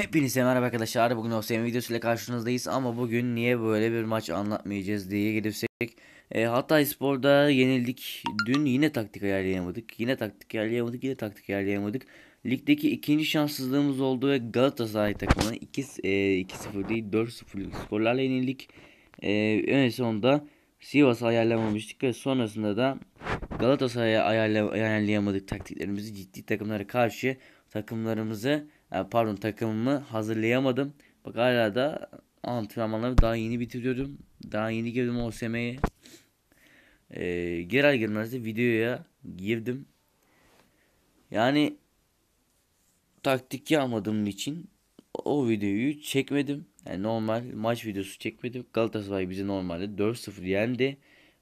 Hepinize merhaba arkadaşlar. Bugün OSM videosuyla karşınızdayız ama bugün niye böyle bir maç anlatmayacağız diye gelirsek e, Hatay Spor'da yenildik. Dün yine taktik ayarlayamadık. Yine taktik ayarlayamadık. Yine taktik ayarlayamadık. Ligdeki ikinci şanssızlığımız oldu ve Galatasaray takımına 2 2-0 e, değil 4-0 skorlarla yenildik. E, en sonunda Sivas'ı ayarlamamıştık ve sonrasında da Galatasaray'a ayarlayamadık taktiklerimizi ciddi takımlara karşı takımlarımızı e, pardon takımımı hazırlayamadım. Bak hala da antrenmanları daha yeni bitiriyorum. Daha yeni girdim OSM'ye. Ee, girer girmez de videoya girdim. Yani taktik yapmadığım için o videoyu çekmedim. Yani normal maç videosu çekmedim. Galatasaray bizi normalde 4-0 yendi.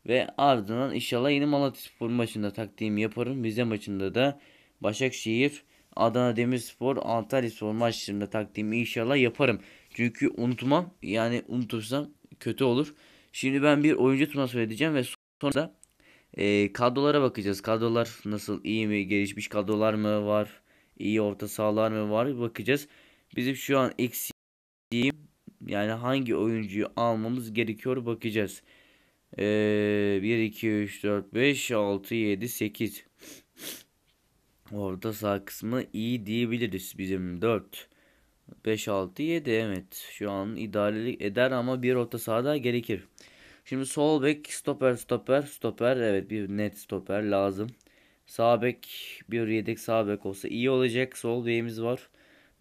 Ve ardından inşallah yeni Malatya Spor maçında taktiğimi yaparım. Bize maçında da Başakşehir Adana Demirspor Antalyaspor maçlarında taktiğimi inşallah yaparım. Çünkü unutmam. Yani unutursam kötü olur. Şimdi ben bir oyuncu turnuvası edeceğim ve sonra da e, kadrolara bakacağız. Kadrolar nasıl iyi mi? Gelişmiş kadrolar mı var? İyi orta sahalar mı var? Bakacağız. Bizim şu an eksiğim yani hangi oyuncuyu almamız gerekiyor bakacağız. Ee, 1, 2, 3, 4, 5, 6, 7, 8. Orta sağ kısmı iyi diyebiliriz bizim 4. 5, 6, 7 evet. Şu an idarelik eder ama bir orta daha gerekir. Şimdi sol bek stoper stoper stoper evet bir net stoper lazım. Sağ bek bir yedek sağ bek olsa iyi olacak. Sol beyimiz var.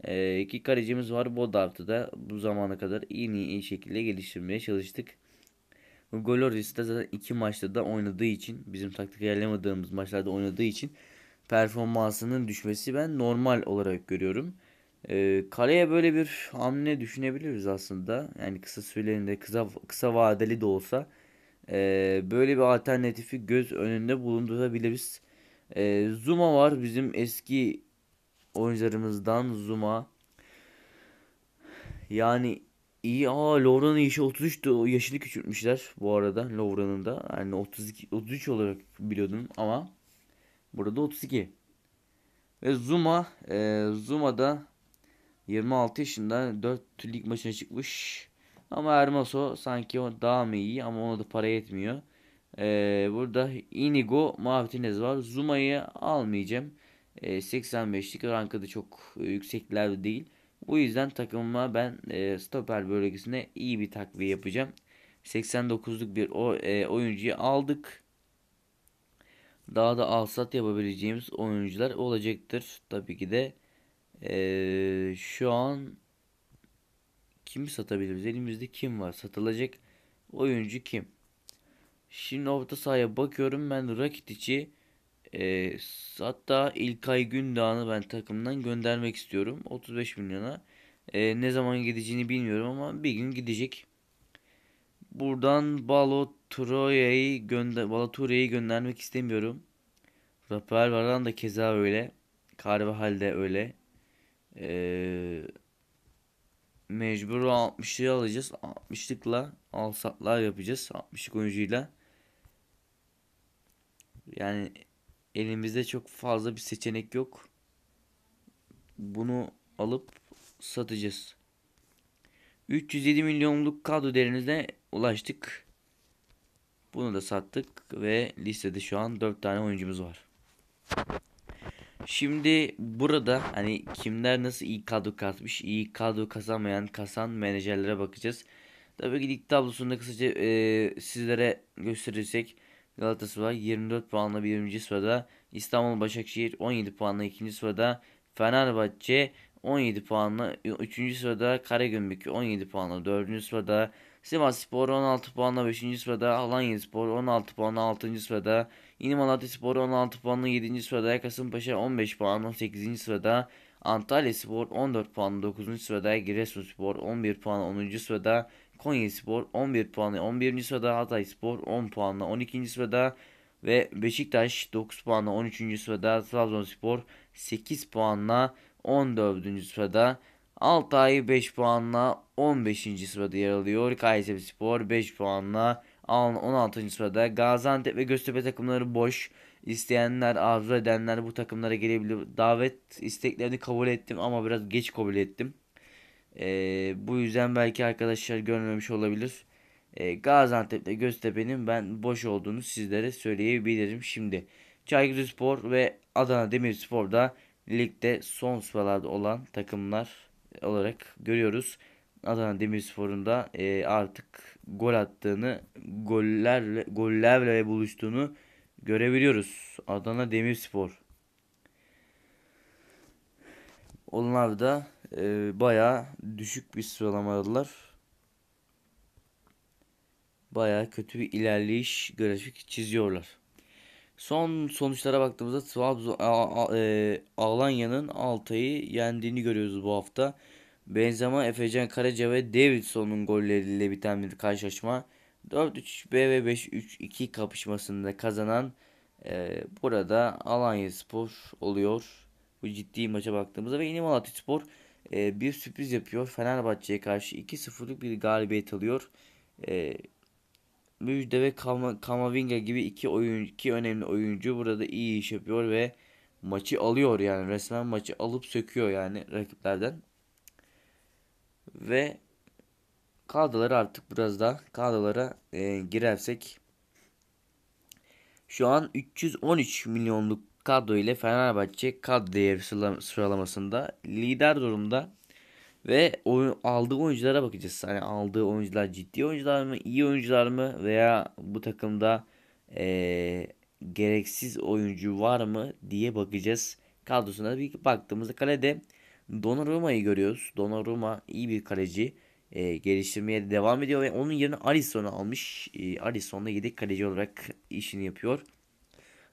E, iki kalecimiz var. Bodart'ı da bu zamana kadar iyi iyi şekilde geliştirmeye çalıştık. Goloris de zaten iki maçta da oynadığı için bizim taktik ayarlamadığımız maçlarda oynadığı için performansının düşmesi ben normal olarak görüyorum. E, kaleye böyle bir hamle düşünebiliriz aslında. Yani kısa sürelerinde kısa, kısa vadeli de olsa e, böyle bir alternatifi göz önünde bulundurabiliriz. E, Zuma var bizim eski oyuncularımızdan Zuma. Yani iyi. Aa Lovran'ın yaşı 33'tü. Yaşını küçültmüşler bu arada Lovran'ın da. Yani 32 33 olarak biliyordum ama Burada 32. Ve Zuma e, Zuma'da 26 yaşında 4 lig maçına çıkmış. Ama Hermoso sanki daha mı iyi ama ona da para yetmiyor. Ee, burada Inigo Martinez var. Zuma'yı almayacağım. Ee, 85'lik rankı da çok e, yükseklerde değil. Bu yüzden takımıma ben e, stoper bölgesine iyi bir takviye yapacağım. 89'luk bir o, e, oyuncuyu aldık daha da alsat yapabileceğimiz oyuncular olacaktır. Tabii ki de ee, şu an kimi satabiliriz? Elimizde kim var? Satılacak oyuncu kim? Şimdi orta sahaya bakıyorum ben Rakitic'i e, hatta İlkay Gündoğan'ı ben takımdan göndermek istiyorum. 35 milyona. E, ne zaman gideceğini bilmiyorum ama bir gün gidecek. Buradan Balot Troya'yı gönder Valature'yi göndermek istemiyorum. Rafael Varane da keza öyle. Carvajal halde öyle. Ee, mecbur 60'ı alacağız. 60'lıkla alsatlar yapacağız. 60'lık oyuncuyla. Yani elimizde çok fazla bir seçenek yok. Bunu alıp satacağız. 307 milyonluk kadro değerinize ulaştık. Bunu da sattık ve listede şu an 4 tane oyuncumuz var. Şimdi burada hani kimler nasıl iyi kadro kasmış, iyi kadro kazanmayan, kasan menajerlere bakacağız. Tabii ki lig tablosunda kısaca e, sizlere gösterirsek Galatasaray 24 puanla 1. sırada, İstanbul Başakşehir 17 puanla 2. sırada, Fenerbahçe 17 puanla 3. sırada, Karagümrük 17 puanla 4. sırada, Sivas Spor 16 puanla 5. sırada, Alanya Spor 16 puanla 6. sırada, Yeni Malatya Spor 16 puanla 7. sırada, Kasımpaşa 15 puanla 8. sırada, Antalya Spor 14 puanla 9. sırada, Giresun Spor 11 puanla 10. sırada, Konya Spor 11 puanla 11. sırada, Hatay Spor 10 puanla 12. sırada ve Beşiktaş 9 puanla 13. sırada, Trabzonspor 8 puanla 14. sırada. Altay 5 puanla 15. sırada yer alıyor. Kayseri Spor 5 puanla 16. sırada. Gaziantep ve Göztepe takımları boş. İsteyenler, arzu edenler bu takımlara gelebilir. Davet isteklerini kabul ettim ama biraz geç kabul ettim. Ee, bu yüzden belki arkadaşlar görmemiş olabilir. Ee, Gaziantep ve Göztepe'nin ben boş olduğunu sizlere söyleyebilirim şimdi. Çaykur Spor ve Adana Demirspor da ligde son sıralarda olan takımlar olarak görüyoruz. Adana Demirspor'un da e, artık gol attığını, gollerle gollerle buluştuğunu görebiliyoruz. Adana Demirspor. Onlar da e, bayağı düşük bir sıralamadılar. Bayağı kötü bir ilerleyiş grafik çiziyorlar. Son sonuçlara baktığımızda Trabzon e, Alanya'nın Altay'ı yendiğini görüyoruz bu hafta. Benzema, Efecan Karaca ve Davidson'un golleriyle biten bir karşılaşma. 4-3 B ve 5-3-2 kapışmasında kazanan e, burada Alanya Spor oluyor. Bu ciddi maça baktığımızda ve yine Malatya Spor e, bir sürpriz yapıyor. Fenerbahçe'ye karşı 2-0'lık bir galibiyet alıyor. E, Müjde ve Kamavinga gibi iki oyuncu, iki önemli oyuncu burada iyi iş yapıyor ve maçı alıyor yani resmen maçı alıp söküyor yani rakiplerden. Ve kadroları artık biraz daha kadrolara e, girersek şu an 313 milyonluk kadro ile Fenerbahçe kadro değer sıralamasında lider durumda. Ve oyun, aldığı oyunculara bakacağız. Hani aldığı oyuncular ciddi oyuncular mı, iyi oyuncular mı veya bu takımda e, gereksiz oyuncu var mı diye bakacağız. Kadrosuna bir baktığımızda kalede Donnarumma'yı görüyoruz. Donnarumma iyi bir kaleci. E, geliştirmeye de devam ediyor ve onun yerine Alisson'u almış. E, Alisson da yedek kaleci olarak işini yapıyor.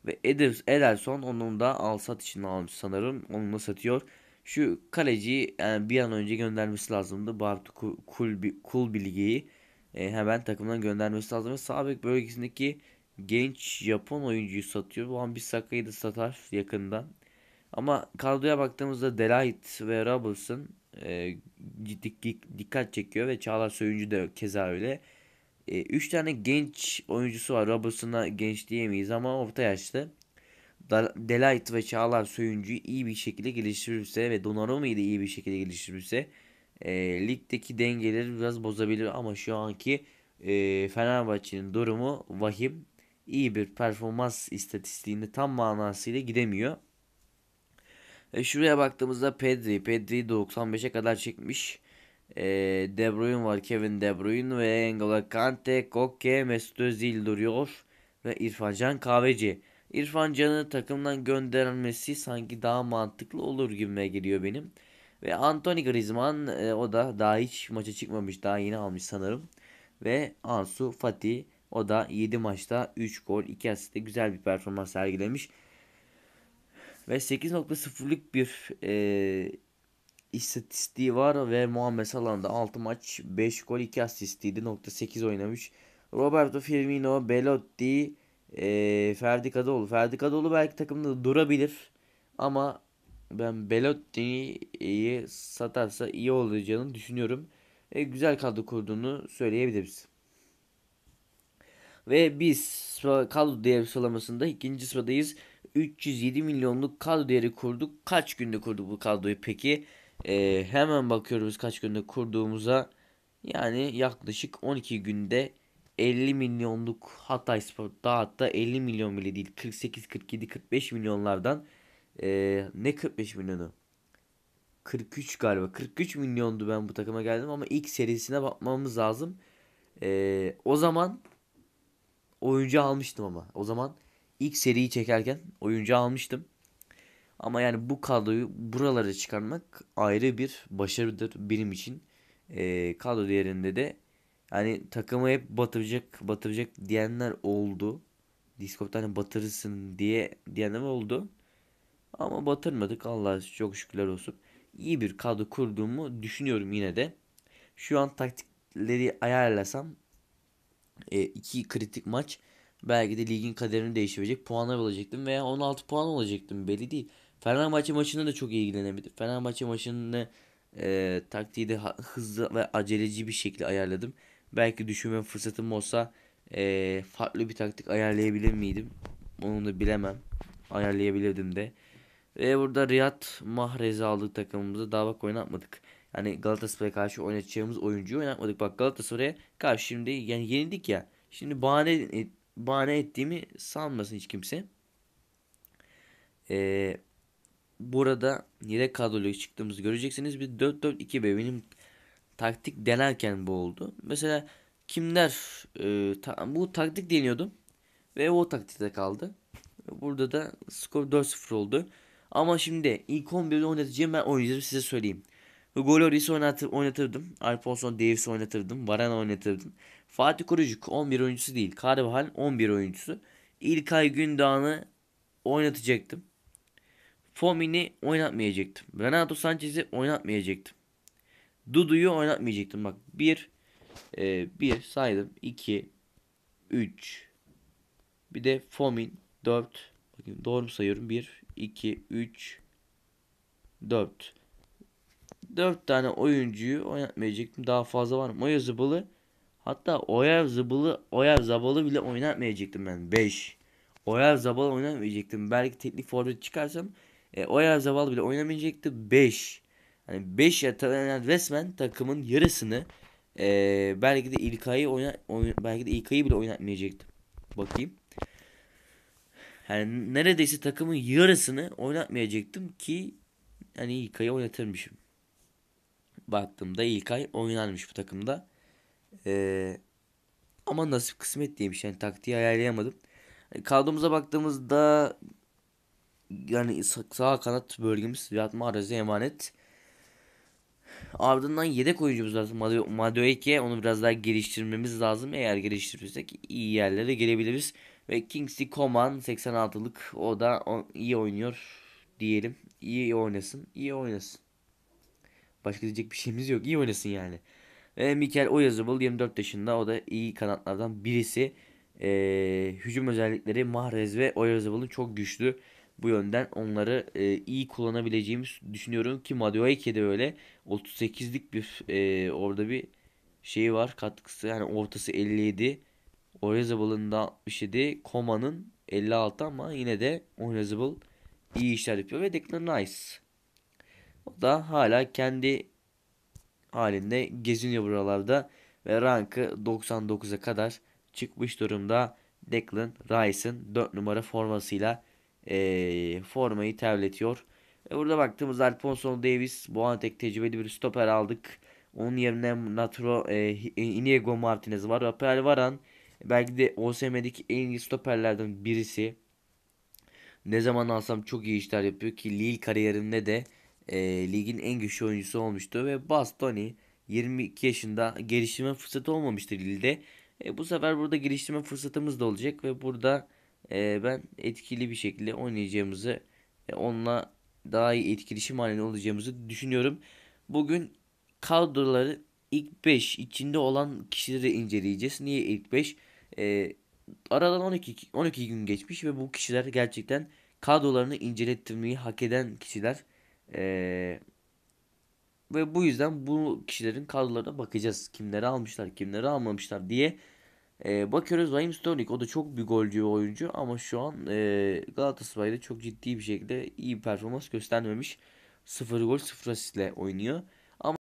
Ve Ederson onun da al sat için almış sanırım. Onu da satıyor. Şu kaleciyi yani bir an önce göndermesi lazımdı. Bartu kul Kul bilgiyi e, hemen takımdan göndermesi lazım. Ve sağ bek bölgesindeki genç Japon oyuncuyu satıyor. Bu an bir Saka'yı da satar yakından Ama kadroya baktığımızda Delight ve Robertson e, ciddi dikkat çekiyor ve Çağlar Söyüncü de keza öyle. 3 e, üç tane genç oyuncusu var. Robertson'a genç diyemeyiz ama orta yaşlı. Delight ve Çağlar Söyüncü'yü iyi bir şekilde geliştirirse ve Donnarumma'yı da iyi bir şekilde geliştirirse e, ligdeki dengeleri biraz bozabilir ama şu anki e, Fenerbahçe'nin durumu vahim. İyi bir performans istatistiğinde tam manasıyla gidemiyor. E, şuraya baktığımızda Pedri, Pedri 95'e kadar çekmiş. E, De Bruyne var, Kevin De Bruyne ve N'Golo Kante, Koke, Mesut Özil duruyor ve İrfan Can Kahveci. İrfan Can'ı takımdan göndermesi sanki daha mantıklı olur gibime geliyor benim. Ve Anthony Griezmann e, o da daha hiç maça çıkmamış. Daha yeni almış sanırım. Ve Ansu Fati o da 7 maçta 3 gol 2 asiste güzel bir performans sergilemiş. Ve 8.0'lık bir e, istatistiği var ve Muhammed Salah da 6 maç 5 gol 2 asistiydi. Nokta 8 oynamış. Roberto Firmino, Belotti, e, Ferdi Kadıoğlu. Ferdi Kadıoğlu belki takımda durabilir ama ben Belotti'yi satarsa iyi olacağını düşünüyorum. E, güzel kadro kurduğunu söyleyebiliriz. Ve biz kadro değeri sıralamasında ikinci sıradayız. 307 milyonluk kadro değeri kurduk. Kaç günde kurduk bu kadroyu peki? E, hemen bakıyoruz kaç günde kurduğumuza. Yani yaklaşık 12 günde 50 milyonluk Hatay Spor daha hatta 50 milyon bile değil 48 47 45 milyonlardan e, ne 45 milyonu 43 galiba 43 milyondu ben bu takıma geldim ama ilk serisine bakmamız lazım. E, o zaman oyuncu almıştım ama o zaman ilk seriyi çekerken oyuncu almıştım. Ama yani bu kadroyu buralara çıkarmak ayrı bir başarıdır benim için. E, kadro değerinde de hani takımı hep batıracak batıracak diyenler oldu. Discord'da hani batırırsın diye diyenler oldu. Ama batırmadık Allah'a çok şükürler olsun. İyi bir kadro kurduğumu düşünüyorum yine de. Şu an taktikleri ayarlasam e, iki kritik maç belki de ligin kaderini değiştirecek puanlar alacaktım veya 16 puan olacaktım belli değil. Fenerbahçe maçında da çok ilgilenemedim. Fenerbahçe maçını e, taktiği de hızlı ve aceleci bir şekilde ayarladım. Belki düşünme fırsatım olsa e, farklı bir taktik ayarlayabilir miydim? Onu da bilemem. Ayarlayabilirdim de. Ve burada Riyad Mahrez'i aldık takımımıza. Daha bak oynatmadık. Yani Galatasaray'a karşı oynatacağımız oyuncuyu oynatmadık. Bak Galatasaray'a karşı şimdi yani yenildik ya. Şimdi bahane e, bahane ettiğimi sanmasın hiç kimse. Ee, burada yedek kadroyla çıktığımızı göreceksiniz. Bir 4-4-2 ve benim taktik denerken bu oldu. Mesela kimler e, ta, bu taktik deniyordu ve o taktikte kaldı. Burada da skor 4-0 oldu. Ama şimdi ilk 11'de oynatacağım ben oyuncuları size söyleyeyim. Hugo Lloris'i oynatır, oynatırdım. Alfonso Davis'i oynatırdım. Varane oynatırdım. Fatih Kurucuk 11 oyuncusu değil. Carvajal 11 oyuncusu. İlkay Gündoğan'ı oynatacaktım. Fomin'i oynatmayacaktım. Renato Sanchez'i oynatmayacaktım. Dudu'yu oynatmayacaktım. Bak 1 e, 1 saydım. 2 3 bir de Fomin 4 Bakayım doğru mu sayıyorum? 1 2 3 4 4 tane oyuncuyu oynatmayacaktım. Daha fazla var mı? zıbalı. hatta Oya zıbalı, Oya Zabal'ı bile oynatmayacaktım ben. 5 Oya zabalı oynatmayacaktım. Belki teknik forvet çıkarsam e, Oya Zabal bile oynamayacaktı. 5 Hani 5 yatağı resmen takımın yarısını e, belki de İlkay'ı oyna, oyn, belki de İlkay'ı bile oynatmayacaktım. Bakayım. Yani neredeyse takımın yarısını oynatmayacaktım ki hani İlkay'ı oynatırmışım. Baktığımda İlkay oynarmış bu takımda. Ee, ama nasip kısmet diyemiş yani taktiği ayarlayamadım. Yani baktığımızda yani sağ kanat bölgemiz Riyad Mahrez'e emanet. Ardından yedek oyuncumuz lazım. Madueke onu biraz daha geliştirmemiz lazım. Eğer geliştirirsek iyi yerlere gelebiliriz. Ve Kingsley Coman 86'lık o da iyi oynuyor diyelim. İyi oynasın. iyi oynasın. Başka diyecek bir şeyimiz yok. İyi oynasın yani. Ve Mikel Oyarzabal 24 yaşında. O da iyi kanatlardan birisi. Ee, hücum özellikleri Mahrez ve Oyarzabal'ın çok güçlü. Bu yönden onları e, iyi kullanabileceğimi düşünüyorum ki Madueke de öyle. 38'lik bir e, orada bir şey var katkısı. Yani ortası 57. Orezable'ın da 67. Koma'nın 56 ama yine de Orezable iyi işler yapıyor ve Declan Rice. O da hala kendi halinde geziniyor buralarda ve rankı 99'a kadar çıkmış durumda Declan Rice'ın 4 numara formasıyla e, formayı terletiyor. E, burada baktığımız Alfonso Davis, Boateng tecrübeli bir stoper aldık. Onun yerine Natro e, e, Inigo Martinez var. Rafael Varan belki de OSM'deki en iyi stoperlerden birisi. Ne zaman alsam çok iyi işler yapıyor ki Lille kariyerinde de e, ligin en güçlü oyuncusu olmuştu ve Bastoni 22 yaşında gelişime fırsatı olmamıştı Lille'de. E, bu sefer burada geliştirme fırsatımız da olacak ve burada e, ben etkili bir şekilde oynayacağımızı ve onunla daha iyi etkileşim halinde olacağımızı düşünüyorum. Bugün kadroları ilk 5 içinde olan kişileri inceleyeceğiz. Niye ilk 5? E, ee, aradan 12, 12 gün geçmiş ve bu kişiler gerçekten kadrolarını incelettirmeyi hak eden kişiler. Eee ve bu yüzden bu kişilerin kadrolarına bakacağız. Kimleri almışlar, kimleri almamışlar diye e, bakıyoruz Raheem Sterling o da çok bir golcü bir oyuncu ama şu an e, Galatasaray'da çok ciddi bir şekilde iyi bir performans göstermemiş. 0 gol 0 asistle oynuyor. Ama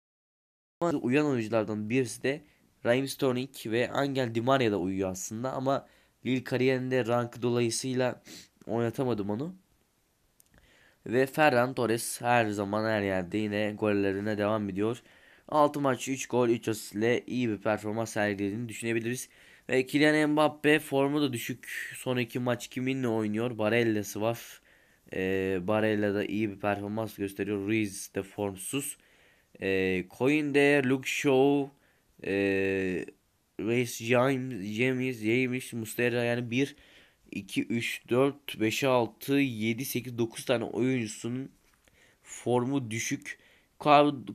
uyan oyunculardan birisi de Raheem Sterling ve Angel Di Maria da uyuyor aslında ama Lille kariyerinde rank dolayısıyla oynatamadım onu. Ve Ferran Torres her zaman her yerde yine gollerine devam ediyor. 6 maç 3 gol 3 asistle iyi bir performans sergilediğini düşünebiliriz. Ve Kylian Mbappe formu da düşük. Son iki maç kiminle oynuyor? Barella'sı var. E, ee, Barella da iyi bir performans gösteriyor. Ruiz de formsuz. E, Coin de Luke Shaw e, Reis James, James, James, Mustera yani 1, 2, 3, 4, 5, 6, 7, 8, 9 tane oyuncusunun formu düşük.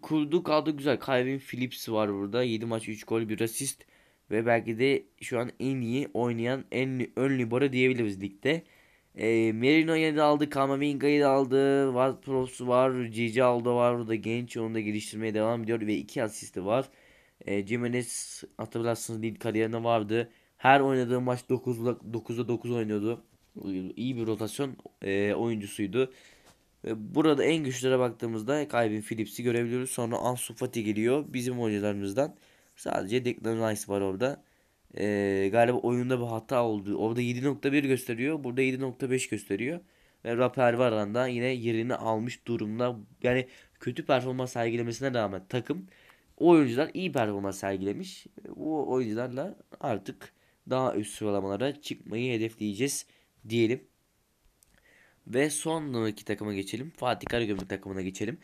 Kurdu kaldı güzel. Calvin Phillips var burada. 7 maç 3 gol 1 asist. Ve belki de şu an en iyi oynayan en ön libero diyebiliriz ligde. E, ee, Merino'yu da aldı. Kamavinga'yı da aldı. Vatpros var. Cici aldı var. O da genç. Onu da geliştirmeye devam ediyor. Ve iki asisti var. E, Jimenez hatırlarsınız değil kariyerine vardı. Her oynadığı maç 9'da 9'da 9 oynuyordu. İyi bir rotasyon e, oyuncusuydu. E, burada en güçlere baktığımızda Kaybin Phillips'i görebiliyoruz. Sonra Ansu Fati geliyor bizim oyuncularımızdan. Sadece Declan Rice var orada. Ee, galiba oyunda bir hata oldu. Orada 7.1 gösteriyor. Burada 7.5 gösteriyor. Ve Raper Varanda yine yerini almış durumda. Yani kötü performans sergilemesine rağmen takım o oyuncular iyi performans sergilemiş. Bu oyuncularla artık daha üst sıralamalara çıkmayı hedefleyeceğiz diyelim. Ve son takıma geçelim. Fatih Karagümrük takımına geçelim.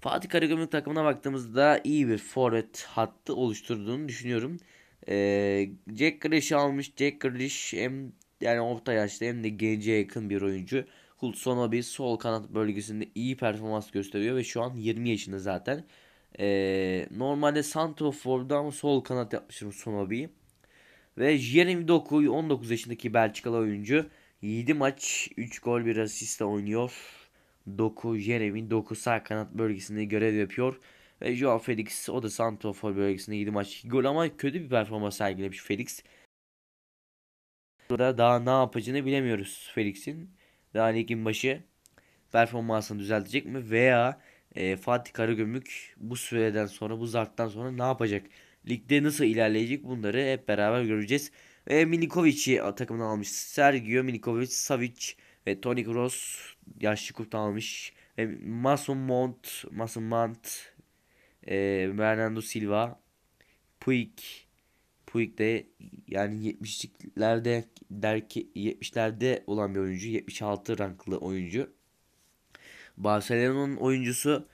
Fatih Karagümrük takımına baktığımızda iyi bir forvet hattı oluşturduğunu düşünüyorum. Ee, Jack Grealish almış. Jack Grealish hem yani orta yaşta hem de gence yakın bir oyuncu. Hudson bir sol kanat bölgesinde iyi performans gösteriyor ve şu an 20 yaşında zaten. Ee, normalde Santrofor'da ama sol kanat yapmıştım Sonobi'yi. Ve Jeremy Doku'yu 19 yaşındaki Belçikalı oyuncu 7 maç 3 gol 1 asistle oynuyor. Doku Jerem'in 9 sağ kanat bölgesinde görev yapıyor. Ve Joao Felix o da Santrofor bölgesinde 7 maç 2 gol ama kötü bir performans sergilemiş Felix. Burada daha ne yapacağını bilemiyoruz Felix'in. Daha ligin başı performansını düzeltecek mi veya e, Fatih Karagümrük bu süreden sonra bu zarttan sonra ne yapacak? Ligde nasıl ilerleyecek bunları hep beraber göreceğiz. Ve Milikovic'i takımdan almış. Sergio Milikovic, Savic, ve Tony Kroos yaşlı kupta almış. Ve Mason Mount, Mason Mount, e, Bernardo Silva, Puig, Puig de yani 70'liklerde derki 70'lerde olan bir oyuncu. 76 ranklı oyuncu. Barcelona'nın oyuncusu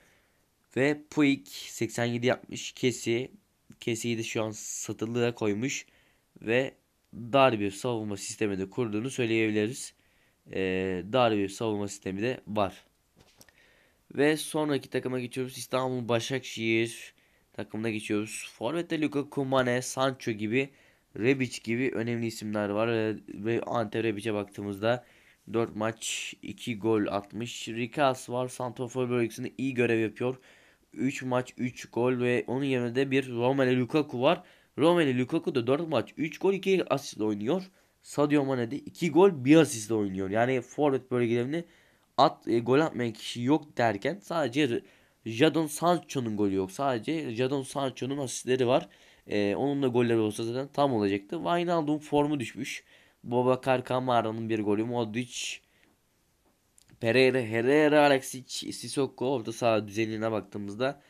ve Puig 87 yapmış. Kesi Kesi'yi de şu an satılığa koymuş ve dar bir savunma sistemi kurduğunu söyleyebiliriz e, ee, dar bir savunma sistemi de var. Ve sonraki takıma geçiyoruz. İstanbul Başakşehir takımına geçiyoruz. Forvet'te Luka Mane, Sancho gibi, Rebic gibi önemli isimler var. Ee, ve Ante Rebic'e baktığımızda 4 maç 2 gol atmış. Rikas var. Santofor bölgesinde iyi görev yapıyor. 3 maç 3 gol ve onun yerine de bir Romelu Lukaku var. Romelu Lukaku da 4 maç 3 gol 2 asist oynuyor. Sadio Mane'de de 2 gol 1 asistle oynuyor. Yani forvet bölgelerini at, e, gol atmayan kişi yok derken sadece Jadon Sancho'nun golü yok. Sadece Jadon Sancho'nun asistleri var. E, onun da golleri olsa zaten tam olacaktı. Wijnaldum formu düşmüş. Bobakar Kamara'nın bir golü. Modric Pereira, Herrera, Alexic, Sissoko orta saha düzenine baktığımızda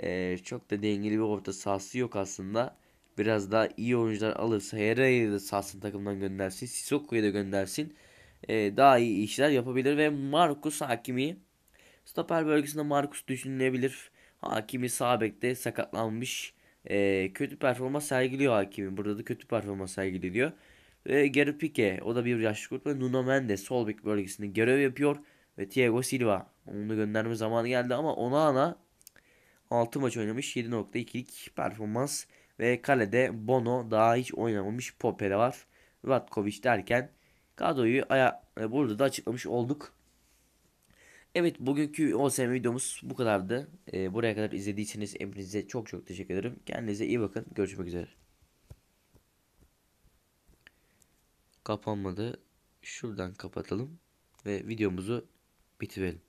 e, çok da dengeli bir orta sahası yok aslında biraz daha iyi oyuncular alırsa Herrera'yı da satsın takımdan göndersin. Sissoko'yu da göndersin. E, daha iyi işler yapabilir ve Markus Hakimi stoper bölgesinde Markus düşünülebilir. Hakimi sağ bekte sakatlanmış. E, kötü performans sergiliyor Hakimi. Burada da kötü performans sergiliyor. Ve Gary Pique o da bir yaşlı kurt ve Nuno Mendes sol bek bölgesinde görev yapıyor. Ve Thiago Silva onu da gönderme zamanı geldi ama ona ana 6 maç oynamış 7.2'lik performans ve kalede Bono daha hiç oynamamış Popere var. Ratkovic derken kadroyu aya, e, burada da açıklamış olduk. Evet bugünkü OSM videomuz bu kadardı. Ee, buraya kadar izlediyseniz hepinize çok çok teşekkür ederim. Kendinize iyi bakın. Görüşmek üzere. Kapanmadı. Şuradan kapatalım ve videomuzu bitirelim.